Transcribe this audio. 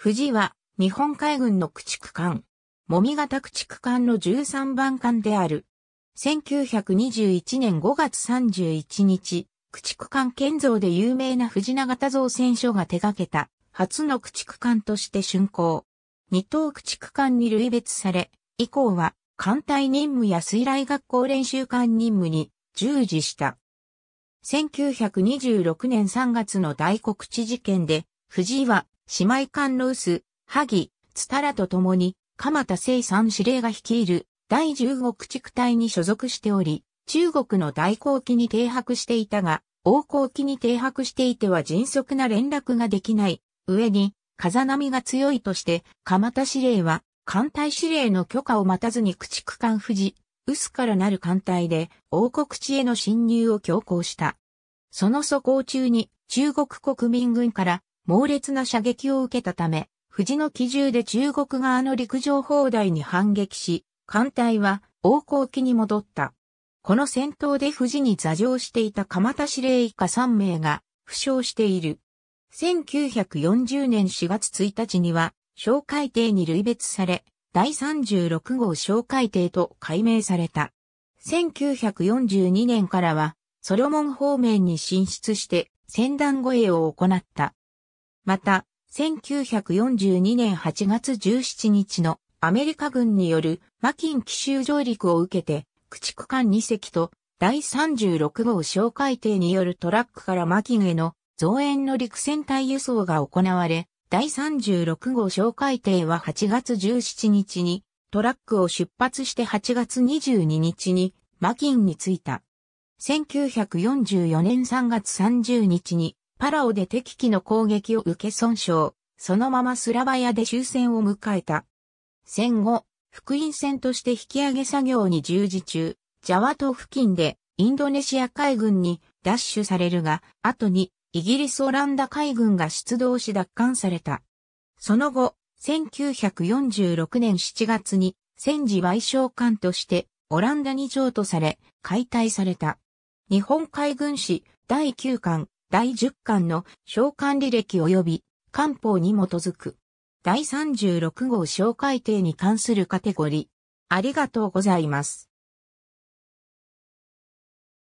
富士は、日本海軍の駆逐艦、もみ型駆逐艦の13番艦である。1921年5月31日、駆逐艦建造で有名な藤永田造船所が手掛けた、初の駆逐艦として竣工。二等駆逐艦に類別され、以降は、艦隊任務や水雷学校練習艦任務に従事した。1926年3月の大国地事件で、藤井は姉妹艦の薄、萩、ツタらと共に、鎌田聖三司令が率いる第十五駆逐隊に所属しており、中国の大航機に停泊していたが、王航機に停泊していては迅速な連絡ができない。上に、風波が強いとして、鎌田司令は、艦隊司令の許可を待たずに駆逐艦富士、薄からなる艦隊で王国地への侵入を強行した。その素行中に中国国民軍から猛烈な射撃を受けたため、富士の機銃で中国側の陸上砲台に反撃し、艦隊は王光機に戻った。この戦闘で富士に座上していた鎌田司令以下3名が負傷している。1940年4月1日には、小海艇に類別され、第36号小海艇と改名された。1942年からは、ソロモン方面に進出して、船団護衛を行った。また、1942年8月17日のアメリカ軍によるマキン奇襲上陸を受けて、駆逐艦2隻と第36号小海艇によるトラックからマキンへの増援の陸戦隊輸送が行われ、第36号小海艇は8月17日にトラックを出発して8月22日にマキンに着いた。1944年3月30日にパラオで敵機の攻撃を受け損傷、そのままスラバヤで終戦を迎えた。戦後、福音船として引き上げ作業に従事中、ジャワ島付近でインドネシア海軍に奪取されるが、後にイギリスオランダ海軍が出動し奪還された。その後、1946年7月に戦時賠償艦としてオランダに譲渡され解体された。日本海軍史第9巻第10巻の召喚履歴及び官報に基づく。第36号紹介定に関するカテゴリー。ありがとうございます。